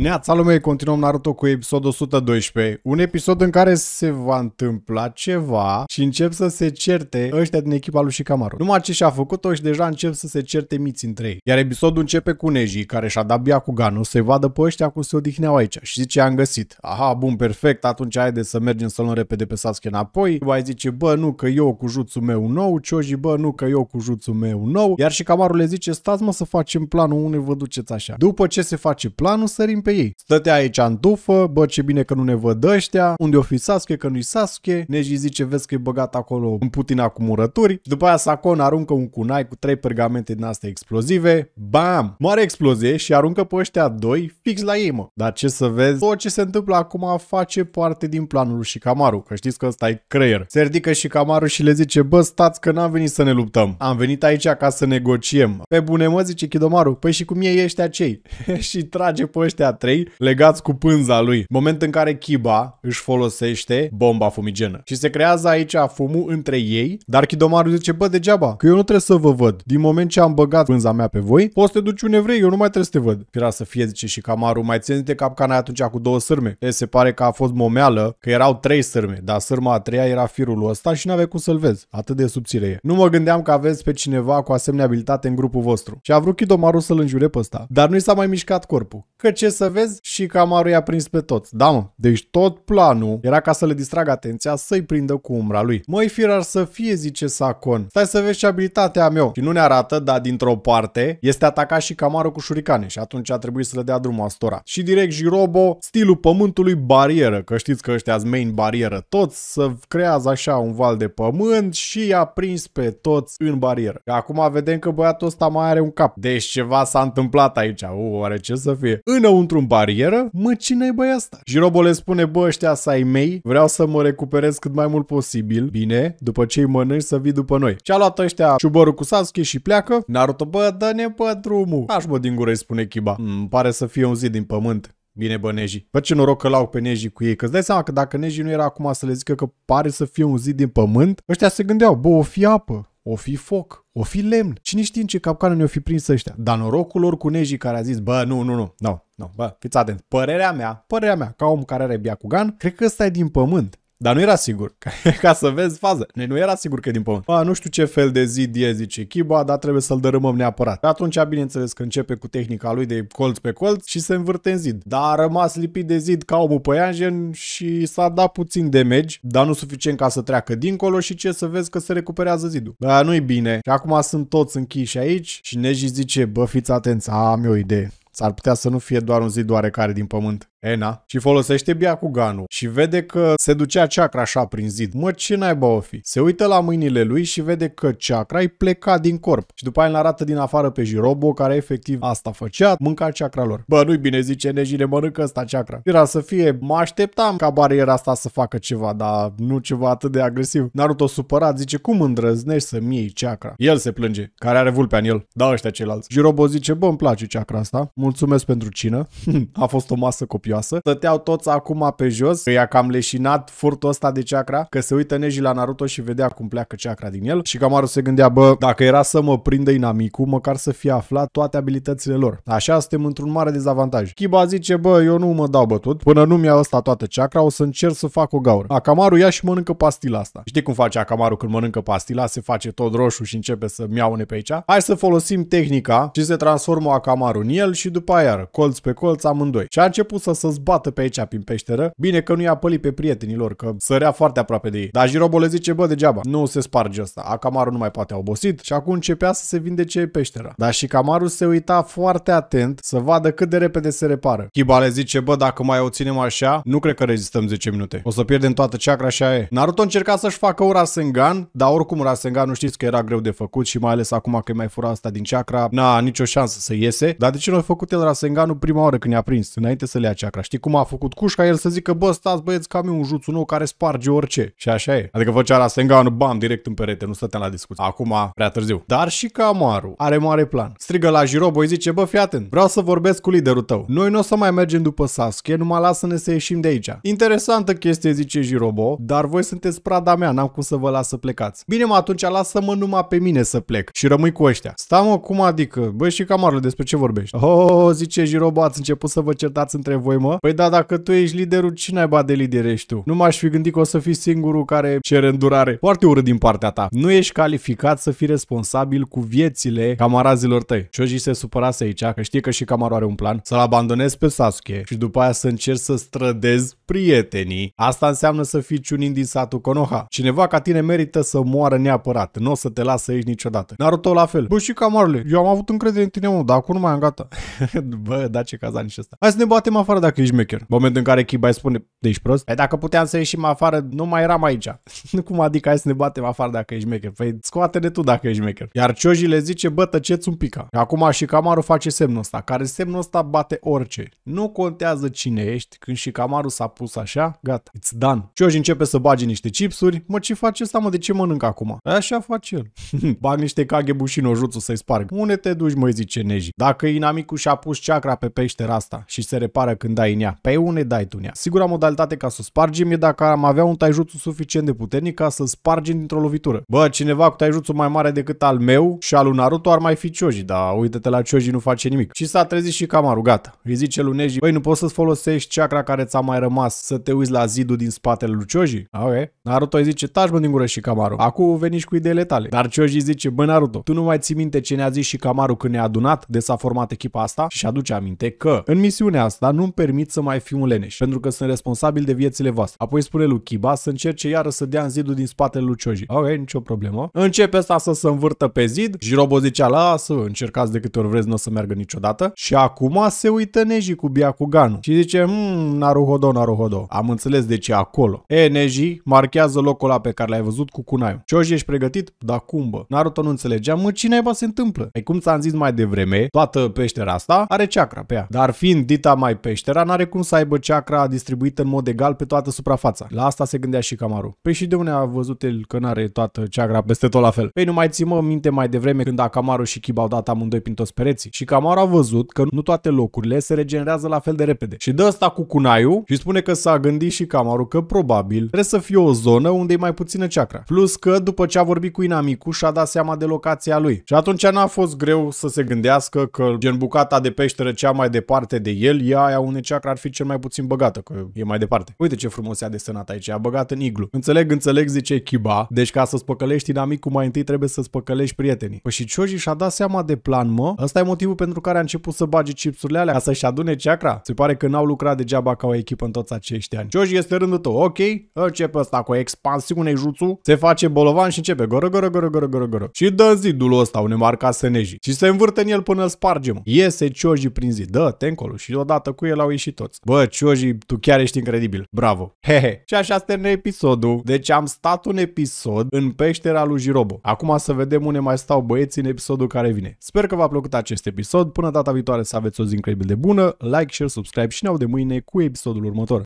Neața lume, continuăm Naruto cu episodul 112, un episod în care se va întâmpla ceva și încep să se certe ăștia din echipa lui Shikamaru. Numai ce și-a făcut-o și deja încep să se certe miți între ei. Iar episodul începe cu Neji, care și-a dat bia cu Ganu. să-i vadă pe ăștia cum se odihneau aici și zice am găsit. Aha, bun, perfect, atunci haide să mergem să luăm repede pe Sasuke înapoi. Vai zice, bă, nu, că eu cu jutsu meu nou, Choji, bă, nu, că eu cu jutsu meu nou. Iar Shikamaru le zice, stați mă să facem planul, unde vă duceți așa. După ce se face planul, sărim pe ei. Stătea aici în tufă, bă ce bine că nu ne văd ăștia, unde o fi Sasuke, că nu-i Sasuke, Neji zice vezi că e băgat acolo în putina cu murături, și după aia Sakon aruncă un kunai cu trei pergamente din astea explozive, bam! Mare explozie și aruncă pe ăștia doi fix la ei, mă. Dar ce să vezi, tot ce se întâmplă acum face parte din planul lui Shikamaru, că știți că ăsta e creier. Se ridică Shikamaru și le zice, bă stați că n-am venit să ne luptăm, am venit aici ca să negociem. Pe bune mă, zice Kidomaru, păi și cum e ăștia cei? și trage pe ăștia 3 legați cu pânza lui. Moment în care Kiba își folosește bomba fumigenă. Și se creează aici fumul între ei, dar Kidomaru zice, bă, degeaba, că eu nu trebuie să vă văd. Din moment ce am băgat pânza mea pe voi, poți să te duci unde vrei, eu nu mai trebuie să te văd. Era să fie, zice și Kamaru, mai de cap capcana atunci cu două sârme. E, se pare că a fost momeală, că erau trei sârme, dar sârma a treia era firul ăsta și n avea cum să-l vezi. Atât de subțire e. Nu mă gândeam că aveți pe cineva cu asemenea abilitate în grupul vostru. Și a vrut Kidomaru să-l înjure pe ăsta. Dar nu i s-a mai mișcat corpul. Că ce să vezi și Camaru i-a prins pe toți. Da, mă, deci tot planul era ca să le distragă atenția, să-i prindă cu umbra lui. Măi, firar să fie, zice Sacon. Stai să vezi ce abilitatea eu. Și nu ne arată, dar dintr-o parte este atacat și Camaru cu șuricane și atunci a trebuit să le dea drumul Astora. Și direct Jirobo, stilul pământului barieră, că știți că ăștia main barieră toți, să creează așa un val de pământ și i-a prins pe toți în barieră. Acum vedem că băiatul ăsta mai are un cap. Deci ceva s-a întâmplat aici. U, oare ce să fie? un într-un barieră? Mă, cine e băi asta? Și Robo le spune, bă, ăștia să ai mei, vreau să mă recuperez cât mai mult posibil, bine, după ce îi mănânci să vii după noi. Și a luat ăștia ciuborul cu Sasuke și pleacă. Naruto, bă, dă-ne pe drumul. Aș mă din gură, îi spune Kiba. Mm, pare să fie un zid din pământ. Bine, bă, Neji. Bă, ce noroc că l-au pe Neji cu ei, că îți dai seama că dacă Neji nu era acum să le zică că pare să fie un zid din pământ, ăștia se gândeau, bă, o fi apă, o fi foc, o fi lemn. Cine știe în ce capcană ne-o fi prins ăștia. Dar norocul lor cu nejii care a zis, bă, nu, nu, nu, nu, no, nu, no, bă, fiți atent. Părerea mea, părerea mea, ca om care are biacugan, cred că ăsta e din pământ. Dar nu era sigur. Ca să vezi faza. Nu era sigur că e din pământ. Ba, nu știu ce fel de zid e, zice Kiba, dar trebuie să-l dărâmăm neapărat. Atunci, bineînțeles că începe cu tehnica lui de colț pe colț și se învârte în zid. Dar a rămas lipit de zid ca omul păianjen și s-a dat puțin de dar nu suficient ca să treacă dincolo și ce să vezi că se recuperează zidul. Ba nu-i bine. Și acum sunt toți închiși aici și Neji zice, bă, fiți atenți, am eu o idee. S-ar putea să nu fie doar un zid oarecare din pământ. Ena și folosește ganu și vede că se ducea chakra așa prin zid. Mă, ce naiba o fi? Se uită la mâinile lui și vede că chakra i plecat din corp și după aia îl arată din afară pe Jirobo care efectiv asta făcea, mânca chakra lor. Bă, nu-i bine zice Nejine, mănâncă asta chakra. Era să fie, mă așteptam ca bariera asta să facă ceva, dar nu ceva atât de agresiv. Naruto supărat zice, cum îndrăznești să-mi iei chakra? El se plânge, care are vulpea în el. Da, ăștia ceilalți. Jirobo zice, bă, îmi place chakra asta, mulțumesc pentru cină. A fost o masă copii copioasă. Stăteau toți acum pe jos, că i-a cam leșinat furtul ăsta de chakra, că se uită Neji la Naruto și vedea cum pleacă chakra din el și camaru se gândea, bă, dacă era să mă prindă inamicul, măcar să fie aflat toate abilitățile lor. Așa suntem într-un mare dezavantaj. Kiba zice, bă, eu nu mă dau bătut, până nu mi-a ăsta toată chakra, o să încerc să fac o gaură. Akamaru ia și mănâncă pastila asta. Știi cum face Akamaru când mănâncă pastila? Se face tot roșu și începe să miaune pe aici. Hai să folosim tehnica și se transformă Akamaru în el și după aia colț pe colț amândoi. Și a început să să-ți bată pe aici prin peșteră. Bine că nu i-a pălit pe prietenilor, că sărea foarte aproape de ei. Dar Jirobo le zice, bă, degeaba, nu se sparge asta. A Camaru nu mai poate a obosit și acum începea să se vindece peștera. Dar și Camaru se uita foarte atent să vadă cât de repede se repară. Kiba le zice, bă, dacă mai o ținem așa, nu cred că rezistăm 10 minute. O să pierdem toată chakra și e. Naruto încerca să-și facă un Rasengan, dar oricum Rasengan nu știți că era greu de făcut și mai ales acum că mai fura asta din chakra, n-a nicio șansă să iese. Dar de ce nu a făcut el Rasenganul prima oară când i-a prins, înainte să le ia chakra. Știi cum a făcut Cușca? El să zică, bă, stați băieți, că am eu un juțu nou care sparge orice. Și așa e. Adică făcea Rasengan, bam, direct în perete, nu stăteam la discuție. Acum, prea târziu. Dar și Camaru are mare plan. Strigă la Jiroboi, zice, bă, fii atent, vreau să vorbesc cu liderul tău. Noi nu o să mai mergem după Sasuke, numai lasă-ne să ieșim de aici. Interesantă chestie, zice Jirobo, dar voi sunteți prada mea, n-am cum să vă las să plecați. Bine, mă, atunci lasă-mă numai pe mine să plec și rămâi cu ăștia. mă, cum adică? Bă, și Camaru, despre ce vorbești? Oh, zice Jirobo, ați început să vă certați între voi mă? Păi da, dacă tu ești liderul, cine ai de lider ești tu? Nu m-aș fi gândit că o să fii singurul care cere îndurare. Foarte urât din partea ta. Nu ești calificat să fii responsabil cu viețile camarazilor tăi. Shoji se supărase aici, că știe că și camarul are un plan, să-l abandonezi pe Sasuke și după aia să încerci să strădezi prietenii. Asta înseamnă să fii ciunin din satul Konoha. Cineva ca tine merită să moară neapărat. Nu o să te lasă aici niciodată. Naruto la fel. Bă, și camarule, eu am avut încredere în tine, mă, dar acum nu mai am gata. Bă, da ce cazanici ăsta. Hai să ne batem afară dacă ești mecher. moment momentul în care echipa îi spune, deci prost, păi dacă puteam să ieșim afară, nu mai eram aici. Nu cum adică hai să ne batem afară dacă ești mecher. Păi scoate-ne tu dacă ești mecher. Iar Cioji le zice, bă, tăceți un pic. Acum și Camaru face semnul ăsta, care semnul ăsta bate orice. Nu contează cine ești, când și Camaru s-a pus așa, gata, it's done. Cioji începe să bage niște chipsuri, mă ce face asta, mă, de ce mănânc acum? Păi așa face el. Bag niște kage și nojutsu să-i sparg. Unde te duci, mă, zice Neji? Dacă inamicul și-a pus chakra pe peștera asta și se repară când dai în ea, pe unde dai tu în ea. Sigura modalitate ca să o spargem e dacă am avea un taijutsu suficient de puternic ca să spargem dintr-o lovitură. Bă, cineva cu taijutsu mai mare decât al meu și al lui Naruto ar mai fi Choji, dar uite-te la Choji nu face nimic. Și s-a trezit și cam gata. Îi zice lui Neji, băi, nu poți să-ți folosești chakra care ți-a mai rămas să te uiți la zidul din spatele lui Choji? Ok. Naruto îi zice, taci mă din gură și Camaru". Acum veni și cu ideile tale. Dar Choji zice, bă Naruto, tu nu mai ții minte ce ne-a zis și Camaru când ne-a adunat de s-a format echipa asta? Și aduce aminte că în misiunea asta nu-mi permit să mai fiu un leneș, pentru că sunt responsabil de viețile voastre. Apoi spune lui Kiba să încerce iară să dea în zidul din spatele lui Choji. Ok, nicio problemă. Începe asta să se învârtă pe zid Jirobo Robo zicea, lasă, încercați de câte ori vreți, nu o să meargă niciodată. Și acum se uită Neji cu Biakuganu și zice, mmm, Naruhodo, Naruhodo, am înțeles de ce acolo. E, Neji, marchează locul ăla pe care l-ai văzut cu Kunai. Choji, ești pregătit? Da cum bă? Naruto nu înțelegea, mă, cine se întâmplă? Ei, cum ți-am zis mai devreme, toată peștera asta are ceacra pe ea. Dar fiind dita mai peștera, Țara n-are cum să aibă chakra distribuită în mod egal pe toată suprafața. La asta se gândea și Camaru. Păi și de unde a văzut el că n-are toată chakra peste tot la fel? Păi nu mai țin mă minte mai devreme când Camaru și Kiba au dat amândoi prin toți pereții. Și Camaru a văzut că nu toate locurile se regenerează la fel de repede. Și dă asta cu cunaiu și spune că s-a gândit și Camaru că probabil trebuie să fie o zonă unde e mai puțină chakra. Plus că după ce a vorbit cu Inamicu și-a dat seama de locația lui. Și atunci n-a fost greu să se gândească că gen bucata de peșteră cea mai departe de el e aia unde spune chakra ar fi cel mai puțin băgată, că e mai departe. Uite ce frumos e desenat aici, a băgat în iglu. Înțeleg, înțeleg, zice Kiba, deci ca să spăcălești inamicul mai întâi trebuie să spăcălești prietenii. Păi și Cioji și-a dat seama de plan, mă? Asta e motivul pentru care a început să bage chipsurile alea, ca să-și adune ceacra. Se pare că n-au lucrat degeaba ca o echipă în toți acești ani. Cioji este rândul tău, ok? Începe asta cu expansiune jutsu, se face bolovan și începe goră, goră, goră, goră, goră, goră. Și dă zidul ăsta marca Săneji și se învârte în el până îl spargem. Iese Cioji prin zid, dă tencolul și odată cu el au au ieșit toți. Bă, Cioji, tu chiar ești incredibil. Bravo. Hehe. Și așa în episodul. Deci am stat un episod în peștera lui Jirobo. Acum să vedem unde mai stau băieții în episodul care vine. Sper că v-a plăcut acest episod. Până data viitoare să aveți o zi incredibil de bună. Like, share, subscribe și ne de mâine cu episodul următor.